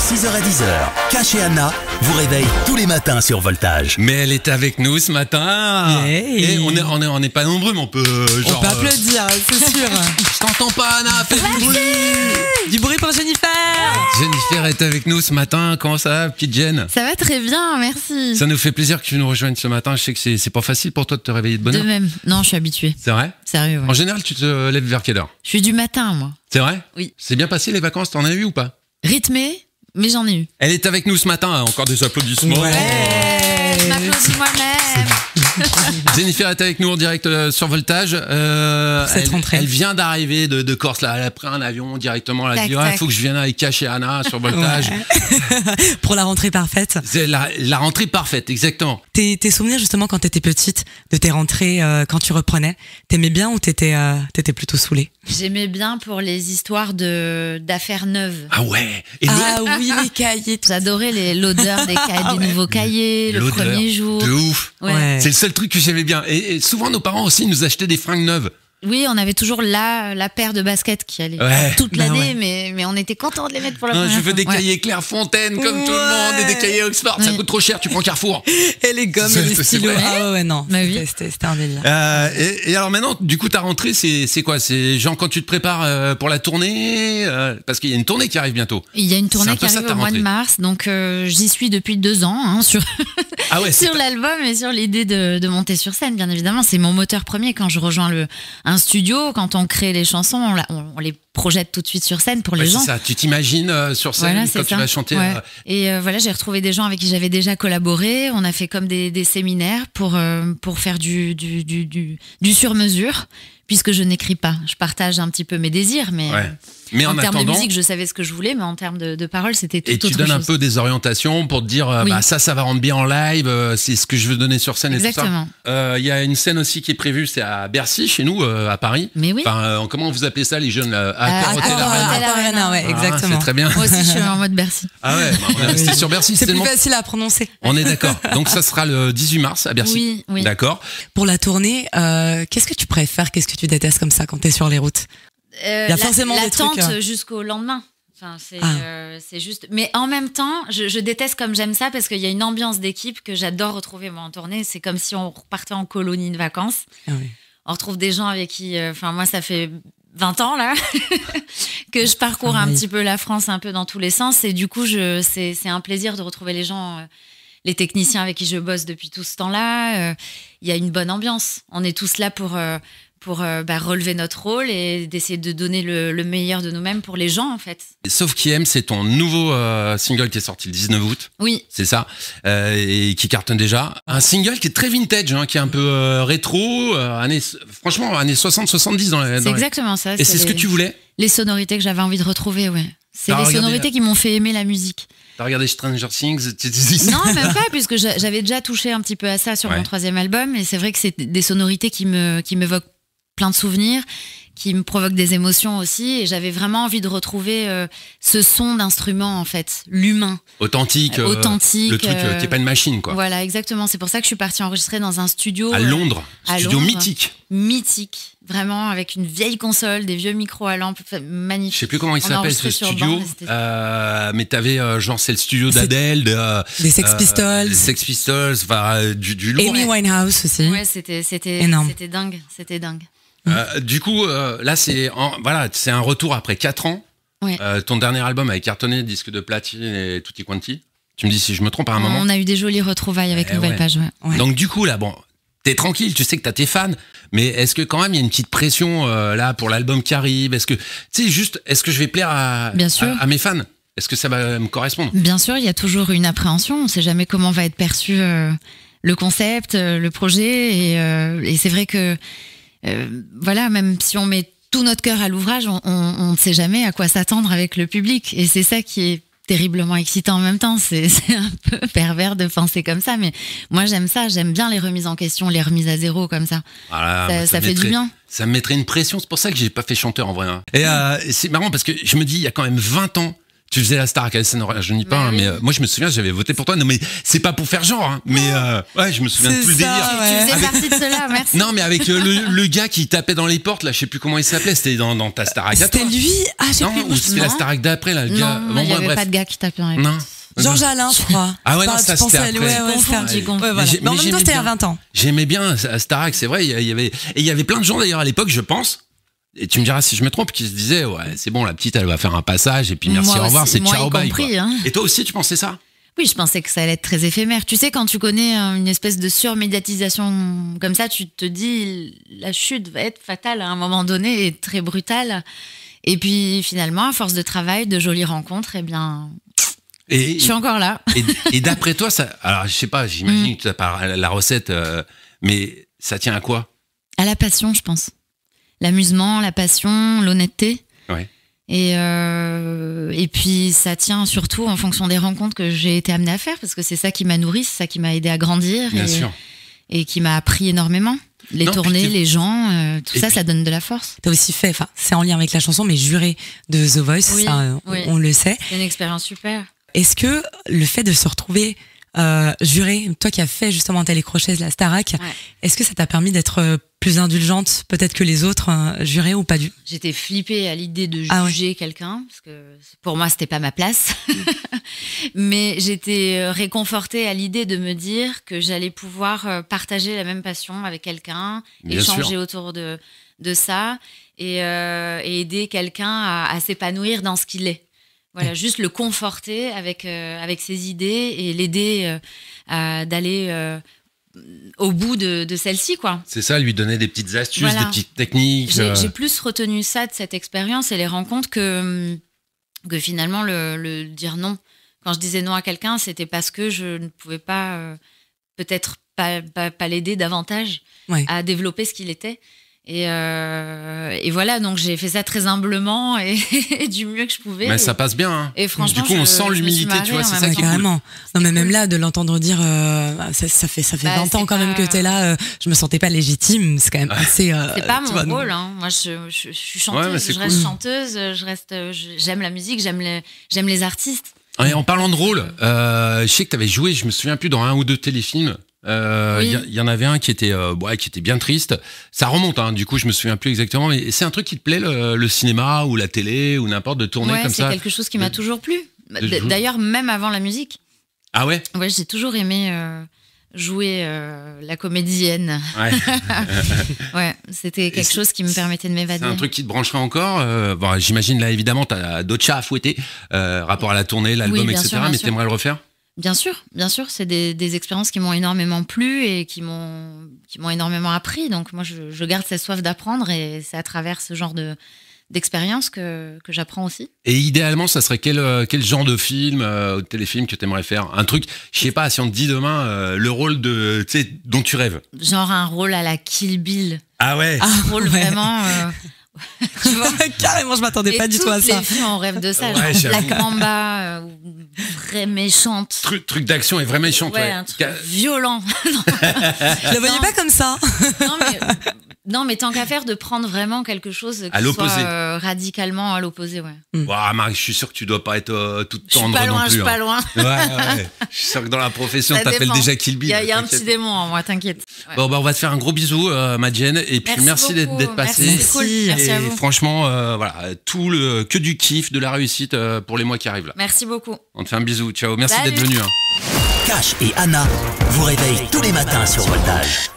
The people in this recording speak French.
6h à 10h, Cache et Anna vous réveille tous les matins sur Voltage. Mais elle est avec nous ce matin. Et on n'est est, pas nombreux, mais on peut. on peut euh, applaudir, hein, c'est sûr. Je t'entends pas, Anna, fais du bruit. Du bruit pour Jennifer. Jennifer est avec nous ce matin. Comment ça va, petite Jen Ça va très bien, merci. Ça nous fait plaisir que tu nous rejoignes ce matin. Je sais que c'est pas facile pour toi de te réveiller de bonne heure. De même. Non, je suis habituée. C'est vrai Sérieux, En général, tu te lèves vers quelle heure Je suis du matin, moi. C'est vrai Oui. C'est bien passé les vacances, t'en as eu ou pas Rythmé, mais j'en ai eu. Elle est avec nous ce matin, encore des applaudissements. Ouais. M'applaudis moi-même. Jennifer est avec nous en direct euh, sur Voltage. Euh, elle, elle vient d'arriver de, Corse. Là. Elle a pris un avion directement. Elle a dit il faut que je vienne avec Cash et Anna sur Voltage. Pour la rentrée parfaite. la, rentrée parfaite, exactement. Tes, souvenirs, justement, quand tu étais petite, de tes rentrées, euh, quand tu reprenais, t'aimais bien ou t'étais plutôt saoulée J'aimais bien pour les histoires d'affaires neuves. Ah ouais Ah oui, les cahiers. J'adorais l'odeur des, ah des nouveaux cahiers, le premier jour. De ouf c'est le seul truc que j'aimais bien. Et, souvent, nos parents aussi nous achetaient des fringues neuves. Oui, on avait toujours la, la paire de baskets qui allait toute bah l'année, mais, mais on était content de les mettre pour la première fois Je veux des cahiers Claire comme tout le monde et des cahiers Oxford. Ça coûte trop cher, tu prends Carrefour. et les gommes et les stylos. Ah ouais, non. Bah c'était un délire. Euh, et, alors maintenant, du coup, ta rentrée, c'est quoi C'est genre quand tu te prépares euh, pour la tournée euh, Parce qu'il y a une tournée qui arrive bientôt. Il y a une tournée qui arrive au mois de mars, donc j'y suis depuis deux ans hein, sur, ah sur l'album et sur l'idée de, monter sur scène, bien évidemment. C'est mon moteur premier quand je rejoins le, un studio, quand on crée les chansons, on, on, les projette tout de suite sur scène pour les gens. ça, tu t'imagines euh, sur scène quand tu vas chanter. Euh, et euh, voilà, j'ai retrouvé des gens avec qui j'avais déjà collaboré. On a fait comme des, séminaires pour, pour faire du, du, du, du, du sur-mesure puisque je n'écris pas. Je partage un petit peu mes désirs, mais, mais en, termes de musique, je savais ce que je voulais, mais en termes de, de paroles, c'était tout autre chose. Et tu donnes un peu des orientations pour te dire, euh, bah, ça, ça va rendre bien en live, euh, c'est ce que je veux donner sur scène Exactement. et tout euh, Il y a une scène aussi qui est prévue, c'est à Bercy, chez nous, à Paris. Mais oui. comment vous appelez ça, les jeunes À Arena. Ah, ouais, exactement. Ah, très bien. Moi aussi, je suis en mode Bercy. Ah ouais, bah, sur Bercy. C'est plus facile à prononcer. On est d'accord. Donc ça sera le 18 mars à Bercy. Oui, oui. D'accord. Pour la tournée, qu'est-ce que tu préfères Qu'est-ce que tu détestes comme ça quand tu es sur les routes euh, Il y a forcément des trucs, euh. jusqu'au lendemain. Enfin, ah. euh, c'est, juste. Mais en même temps, je, déteste comme j'aime ça parce qu'il y a une ambiance d'équipe que j'adore retrouver moi en tournée. C'est comme si on repartait en colonie de vacances. Ah on retrouve des gens avec qui. Enfin, moi, ça fait 20 ans là que je parcours ah un petit peu la France un peu dans tous les sens. Et du coup, je, c'est, c'est un plaisir de retrouver les gens. les techniciens avec qui je bosse depuis tout ce temps-là, il y a une bonne ambiance. On est tous là pour pour euh, bah, relever notre rôle et d'essayer de donner le, meilleur de nous-mêmes pour les gens en fait. Sauf qui aime, c'est ton nouveau euh, single qui est sorti le 19 août. Oui. C'est ça. Euh, et qui cartonne déjà. Un single qui est très vintage, hein, qui est un peu rétro, année franchement années 60-70 dans C'est exactement ça. Et c'est ce que tu voulais Les sonorités que j'avais envie de retrouver, oui. C'est les sonorités qui m'ont fait aimer la musique. T'as regardé Stranger Things Non, même pas, puisque j'avais déjà touché un petit peu à ça sur mon troisième album, et c'est vrai que c'est des sonorités qui me qui m'évoquent plein de souvenirs qui me provoquent des émotions aussi. Et j'avais vraiment envie de retrouver euh, ce son d'instrument, en fait, l'humain. Authentique. Euh, authentique. Le truc euh, qui n'est pas une machine, quoi. Voilà, exactement. C'est pour ça que je suis partie enregistrer dans un studio. À Londres. studio mythique. Mythique. Vraiment, avec une vieille console, des vieux micros à lampe magnifique. Je sais plus comment il s'appelle ce studio, mais mais t'avais genre c'est le studio d'Adèle, des Sex Pistols, des Sex Pistols, enfin, du, du Amy Winehouse aussi. Ouais, c'était c'était dingue, c'était dingue. Euh, du coup, euh, là, c'est voilà, c'est un retour après 4 ans. Euh, ton dernier album avec cartonné, disque de platine et tutti quanti. Tu me dis si je me trompe à un moment. On a eu des jolies retrouvailles avec eh Nouvelle Page. Donc du coup là, bon, t'es tranquille, tu sais que t'as tes fans, mais est-ce que quand même il y a une petite pression là pour l'album qui arrive Est-ce que tu sais juste, est-ce que je vais plaire à, à, mes fans Est-ce que ça va me correspondre Bien sûr, il y a toujours une appréhension. On sait jamais comment va être perçu le concept, le projet, et c'est vrai que euh, voilà, même si on met tout notre cœur à l'ouvrage, on ne sait jamais à quoi s'attendre avec le public. Et c'est ça qui est terriblement excitant en même temps. C'est un peu pervers de penser comme ça, mais moi j'aime ça, j'aime bien les remises en question, les remises à zéro comme ça. ça, fait du bien. Ça me mettrait une pression, c'est pour ça que j'ai pas fait chanteur en vrai. Hein. Euh, et c'est marrant parce que je me dis, il y a quand même 20 ans, tu faisais la Starac, je ne dis pas, ben mais euh, moi je me souviens, j'avais voté pour toi. Non, mais c'est pas pour faire genre, hein. mais euh, ouais, je me souviens de tout le délire. Tu faisais partie de cela, merci. Non, mais avec euh, le, gars qui tapait dans les portes, là, je sais plus comment il s'appelait, c'était dans, dans ta Starac C'était hein. lui. Ah, j'ai Non, ou c'était la Starak Starac d'après, là, le gars. Non, il n'y avait pas de gars qui tapait dans les Non. Georges Alain, je crois. Ah ouais, non, ça, c'était Ouais, ouais, Mais en même temps, c'était à 20 ans. J'aimais bien euh, Starac, c'est vrai. Il y avait, et il y avait plein de gens d'ailleurs à l'époque, je pense, et tu me diras si je me trompe, qui se disait ouais, c'est bon, la petite, elle va faire un passage, et puis merci, au revoir, c'est ciao, bye. Hein. Et toi aussi, tu pensais ça oui, je pensais que ça allait être très éphémère. Tu sais, quand tu connais euh, une espèce de surmédiatisation comme ça, tu te dis la chute va être fatale à un moment donné et très brutale. Et puis finalement, à force de travail, de jolies rencontres, eh bien, et, je suis encore là. Et, d'après toi, ça, alors je sais pas, j'imagine mm. que tu as la recette, euh, mais ça tient à quoi À la passion, je pense l'amusement, la passion, l'honnêteté. Et, euh, et puis ça tient surtout en fonction des rencontres que j'ai été amenée à faire, parce que c'est ça qui m'a nourri, c'est ça qui m'a aidé à grandir et, qui m'a appris énormément. Les tournées, les gens, euh, tout ça, ça donne de la force. T'as aussi fait, enfin, c'est en lien avec la chanson, mais juré de The Voice, On, le sait. C'est une expérience super. Est-ce que le fait de se retrouver euh, juré, toi qui as fait justement de la Starac, est-ce que ça t'a permis d'être euh, plus indulgente peut-être que les autres, hein, jurés ou pas du J'étais flippée à l'idée de ah juger quelqu'un, parce que pour moi, c'était pas ma place. Mm. Mais j'étais euh, réconfortée à l'idée de me dire que j'allais pouvoir euh, partager la même passion avec quelqu'un, échanger autour de, de ça et, euh, aider quelqu'un à, s'épanouir dans ce qu'il est. Voilà, juste le conforter avec, avec ses idées et l'aider à d'aller au bout de, celle-ci, quoi. C'est ça, lui donner des petites astuces, des petites techniques. Euh. J'ai, plus retenu ça de cette expérience et les rencontres que, que finalement le, dire non. Quand je disais non à quelqu'un, c'était parce que je ne pouvais pas, euh, peut-être pas, l'aider davantage à développer ce qu'il était. Euh, et, voilà, donc j'ai fait ça très humblement et, du mieux que je pouvais. Mais ça passe bien. Hein. Et franchement, du coup, on sent l'humilité, tu vois, c'est ça qui carrément. Cool. Non, mais même là, de l'entendre dire, euh, ça, fait ça fait 20 bah, ans quand même que t'es là. Euh, je me sentais pas légitime. C'est quand même assez. c'est pas mon rôle. Hein. Moi, je, suis chanteuse. je reste chanteuse. J'aime la musique. J'aime les les artistes. Et en parlant de rôle, je sais que tu avais joué. Je me souviens plus dans un ou deux téléfilms. Euh, il y, en avait un qui était, euh, ouais, qui était bien triste. Ça remonte, hein, du coup, je me souviens plus exactement. Mais c'est un truc qui te plaît, le, cinéma ou la télé ou n'importe de tourner comme ça. C'est quelque chose qui m'a toujours plu. D'ailleurs, même avant la musique. Ah ouais. Ouais, j'ai toujours aimé euh, jouer la comédienne. Ouais. c'était quelque chose qui me permettait de m'évader. C'est un truc qui te brancherait encore. j'imagine là, évidemment, tu as d'autres chats à fouetter, rapport à la tournée, l'album, etc. mais mais t'aimerais le refaire Bien sûr, bien sûr, c'est des, expériences qui m'ont énormément plu et qui m'ont énormément appris. Donc moi, je, garde cette soif d'apprendre et c'est à travers ce genre de d'expérience que, j'apprends aussi. Et idéalement, ça serait quel, euh, genre de film euh, ou de téléfilm que tu aimerais faire Un truc, je sais pas, si on te dit demain euh, le rôle de, dont tu rêves. Genre un rôle à la Kill Bill. Ah ouais Un rôle vraiment... Carrément, je m'attendais pas du tout à ça. Les filles, on rêve de ça. la Mamba euh, vraie méchante. Truc, truc d'action et vraie méchante. Ouais, un truc violent. Je la voyais pas comme ça. non, mais non, mais tant qu'à faire, de prendre vraiment quelque chose qui soit euh, radicalement à l'opposé, ouais. Hmm. je suis sûr que tu dois pas être tout euh, toute tendre pas loin, Je suis pas hein. loin. Je suis sûr que dans la profession, t'appelles déjà Kilby. Il y, a, un petit démon moi, t'inquiète. Bon, bah, on va te faire un gros bisou, euh, et puis merci, d'être passé. Merci, franchement, voilà, tout le que du kiff, de la réussite pour les mois qui arrivent là. Merci beaucoup. On te fait un bisou, ciao. Merci d'être venu. Hein. Cash et Anna vous réveillent tous les matins sur Voltage.